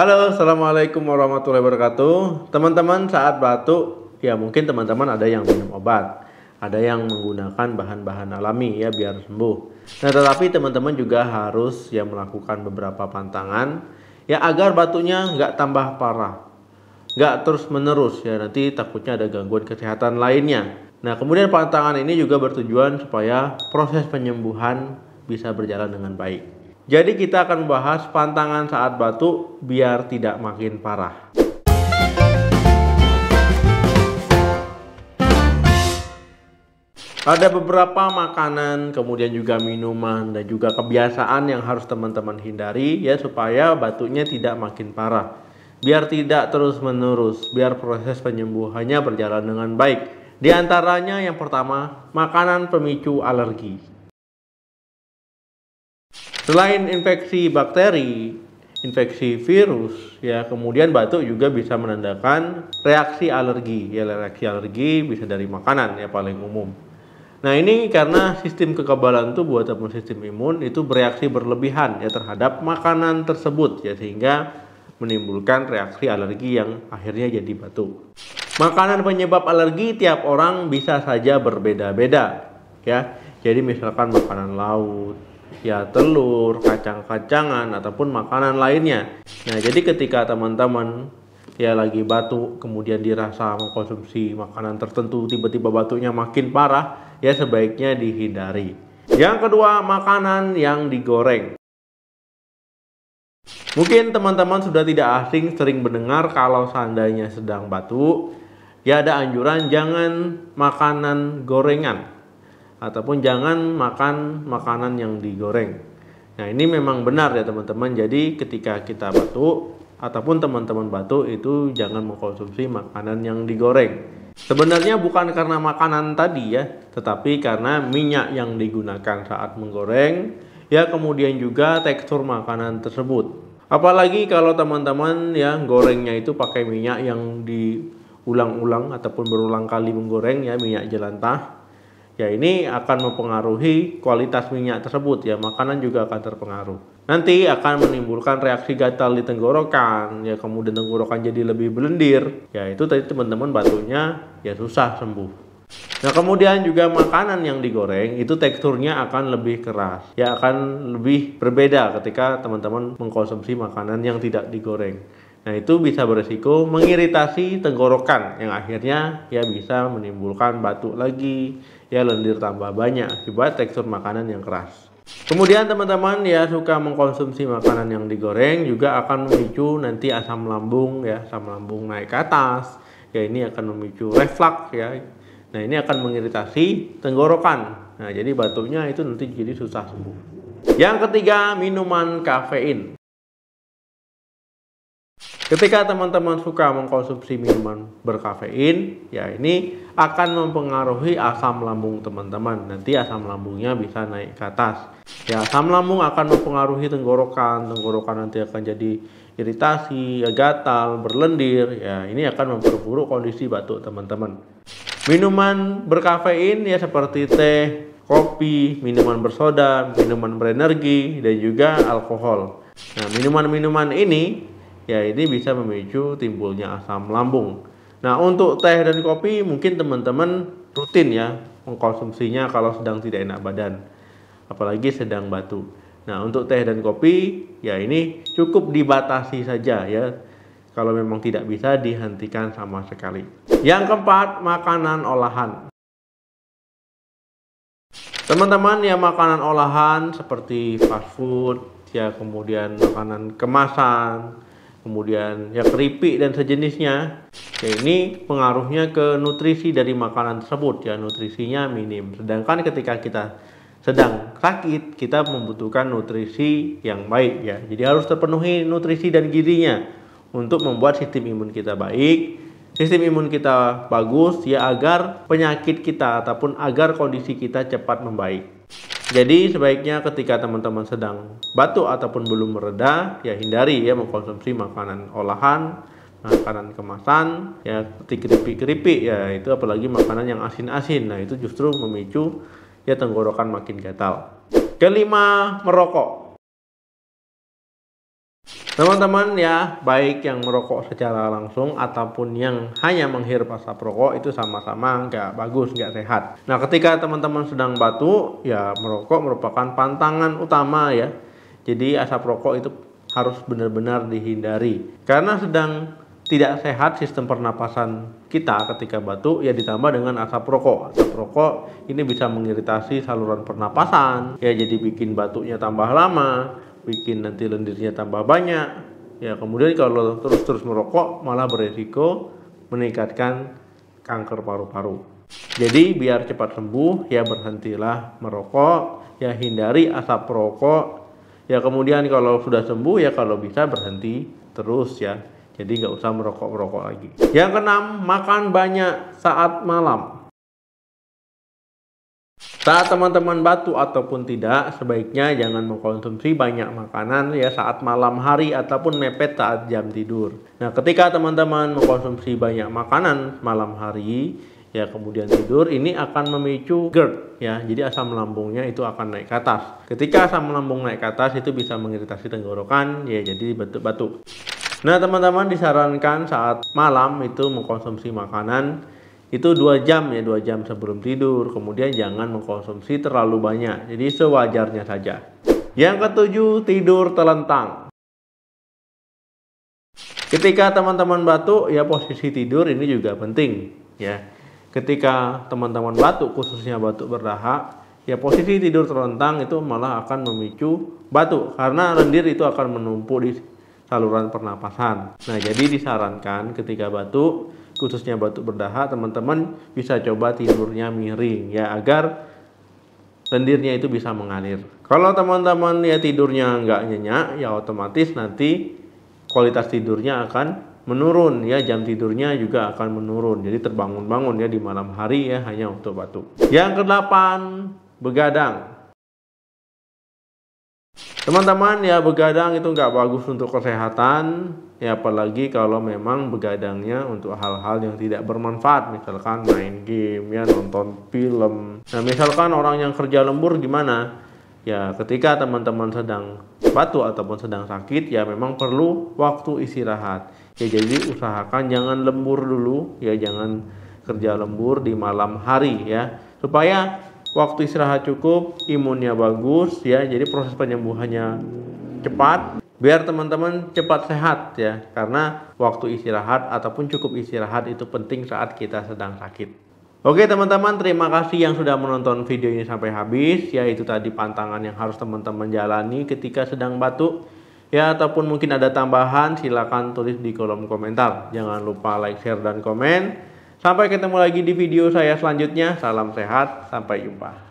Halo, assalamualaikum warahmatullahi wabarakatuh. Teman-teman saat batuk, ya mungkin teman-teman ada yang minum obat, ada yang menggunakan bahan-bahan alami ya biar sembuh. Nah, tetapi teman-teman juga harus ya melakukan beberapa pantangan ya agar batunya nggak tambah parah, nggak terus menerus ya nanti takutnya ada gangguan kesehatan lainnya. Nah, kemudian pantangan ini juga bertujuan supaya proses penyembuhan bisa berjalan dengan baik. Jadi kita akan bahas pantangan saat batuk biar tidak makin parah. Ada beberapa makanan, kemudian juga minuman dan juga kebiasaan yang harus teman-teman hindari ya supaya batuknya tidak makin parah. Biar tidak terus-menerus, biar proses penyembuhannya berjalan dengan baik. Di antaranya yang pertama, makanan pemicu alergi. Selain infeksi bakteri, infeksi virus ya kemudian batuk juga bisa menandakan reaksi alergi ya reaksi alergi bisa dari makanan ya paling umum nah ini karena sistem kekebalan tubuh ataupun sistem imun itu bereaksi berlebihan ya terhadap makanan tersebut ya sehingga menimbulkan reaksi alergi yang akhirnya jadi batuk makanan penyebab alergi tiap orang bisa saja berbeda-beda ya jadi misalkan makanan laut ya telur, kacang-kacangan ataupun makanan lainnya. Nah, jadi ketika teman-teman ya lagi batuk kemudian dirasa mengkonsumsi makanan tertentu tiba-tiba batuknya makin parah, ya sebaiknya dihindari. Yang kedua, makanan yang digoreng. Mungkin teman-teman sudah tidak asing sering mendengar kalau seandainya sedang batuk, ya ada anjuran jangan makanan gorengan ataupun jangan makan makanan yang digoreng. Nah, ini memang benar ya teman-teman. Jadi ketika kita batuk ataupun teman-teman batuk itu jangan mengkonsumsi makanan yang digoreng. Sebenarnya bukan karena makanan tadi ya, tetapi karena minyak yang digunakan saat menggoreng, ya kemudian juga tekstur makanan tersebut. Apalagi kalau teman-teman ya gorengnya itu pakai minyak yang diulang-ulang ataupun berulang kali menggoreng ya minyak jelantah ya ini akan mempengaruhi kualitas minyak tersebut ya makanan juga akan terpengaruh nanti akan menimbulkan reaksi gatal di tenggorokan ya kemudian tenggorokan jadi lebih belendir ya itu tadi teman-teman batunya ya susah sembuh Nah kemudian juga makanan yang digoreng itu teksturnya akan lebih keras ya akan lebih berbeda ketika teman-teman mengkonsumsi makanan yang tidak digoreng Nah itu bisa beresiko mengiritasi tenggorokan yang akhirnya ya bisa menimbulkan batuk lagi ya lendir tambah banyak akibat tekstur makanan yang keras. Kemudian teman-teman ya suka mengkonsumsi makanan yang digoreng juga akan memicu nanti asam lambung ya, asam lambung naik ke atas. Ya ini akan memicu reflux ya. Nah, ini akan mengiritasi tenggorokan. Nah, jadi batuknya itu nanti jadi susah sembuh. Yang ketiga, minuman kafein. Ketika teman-teman suka mengkonsumsi minuman berkafein, ya ini akan mempengaruhi asam lambung teman-teman. Nanti asam lambungnya bisa naik ke atas. Ya, asam lambung akan mempengaruhi tenggorokan. Tenggorokan nanti akan jadi iritasi, gatal, berlendir. Ya, ini akan memperburuk kondisi batuk teman-teman. Minuman berkafein ya seperti teh, kopi, minuman bersoda, minuman berenergi, dan juga alkohol. Nah, minuman-minuman ini ya ini bisa memicu timbulnya asam lambung. Nah, untuk teh dan kopi mungkin teman-teman rutin ya mengkonsumsinya kalau sedang tidak enak badan, apalagi sedang batuk. Nah, untuk teh dan kopi ya ini cukup dibatasi saja ya. Kalau memang tidak bisa dihentikan sama sekali. Yang keempat, makanan olahan. Teman-teman ya makanan olahan seperti fast food, ya kemudian makanan kemasan, kemudian ya keripik dan sejenisnya ya ini pengaruhnya ke nutrisi dari makanan tersebut ya nutrisinya minim sedangkan ketika kita sedang sakit kita membutuhkan nutrisi yang baik ya jadi harus terpenuhi nutrisi dan gizinya untuk membuat sistem imun kita baik sistem imun kita bagus ya agar penyakit kita ataupun agar kondisi kita cepat membaik jadi sebaiknya ketika teman-teman sedang batuk ataupun belum mereda, ya hindari ya mengkonsumsi makanan olahan, makanan kemasan, ya keripik-keripik ya itu apalagi makanan yang asin-asin. Nah, itu justru memicu ya tenggorokan makin gatal. Kelima, merokok. Teman-teman ya, baik yang merokok secara langsung ataupun yang hanya menghirup asap rokok itu sama-sama nggak bagus, nggak sehat. Nah, ketika teman-teman sedang batuk, ya merokok merupakan pantangan utama ya. Jadi asap rokok itu harus benar-benar dihindari. Karena sedang tidak sehat sistem pernapasan kita ketika batuk ya ditambah dengan asap rokok. Asap rokok ini bisa mengiritasi saluran pernapasan, ya jadi bikin batuknya tambah lama bikin nanti lendirnya tambah banyak ya kemudian kalau terus-terus merokok malah beresiko meningkatkan kanker paru-paru jadi biar cepat sembuh ya berhentilah merokok ya hindari asap rokok ya kemudian kalau sudah sembuh ya kalau bisa berhenti terus ya jadi nggak usah merokok merokok lagi yang keenam makan banyak saat malam saat teman-teman batu ataupun tidak, sebaiknya jangan mengkonsumsi banyak makanan ya saat malam hari ataupun mepet saat jam tidur. Nah, ketika teman-teman mengkonsumsi banyak makanan malam hari, ya kemudian tidur ini akan memicu GERD ya jadi asam lambungnya itu akan naik ke atas ketika asam lambung naik ke atas itu bisa mengiritasi tenggorokan ya jadi batuk-batuk nah teman-teman disarankan saat malam itu mengkonsumsi makanan itu dua jam ya dua jam sebelum tidur kemudian jangan mengkonsumsi terlalu banyak jadi sewajarnya saja yang ketujuh tidur telentang ketika teman-teman batuk ya posisi tidur ini juga penting ya ketika teman-teman batuk khususnya batuk berdahak ya posisi tidur terlentang itu malah akan memicu batuk karena lendir itu akan menumpuk di saluran pernapasan nah jadi disarankan ketika batuk khususnya batuk berdahak, teman-teman bisa coba tidurnya miring ya agar lendirnya itu bisa mengalir. Kalau teman-teman ya tidurnya nggak nyenyak, ya otomatis nanti kualitas tidurnya akan menurun ya jam tidurnya juga akan menurun jadi terbangun-bangun ya di malam hari ya hanya untuk batuk yang kedelapan begadang Teman-teman ya begadang itu nggak bagus untuk kesehatan ya apalagi kalau memang begadangnya untuk hal-hal yang tidak bermanfaat misalkan main game ya nonton film. Nah misalkan orang yang kerja lembur gimana? Ya ketika teman-teman sedang batuk ataupun sedang sakit ya memang perlu waktu istirahat. Ya jadi usahakan jangan lembur dulu ya jangan kerja lembur di malam hari ya supaya waktu istirahat cukup, imunnya bagus ya. Jadi proses penyembuhannya cepat biar teman-teman cepat sehat ya karena waktu istirahat ataupun cukup istirahat itu penting saat kita sedang sakit. Oke teman-teman terima kasih yang sudah menonton video ini sampai habis ya itu tadi pantangan yang harus teman-teman jalani ketika sedang batuk ya ataupun mungkin ada tambahan silakan tulis di kolom komentar. Jangan lupa like, share dan komen. Sampai ketemu lagi di video saya selanjutnya. Salam sehat, sampai jumpa.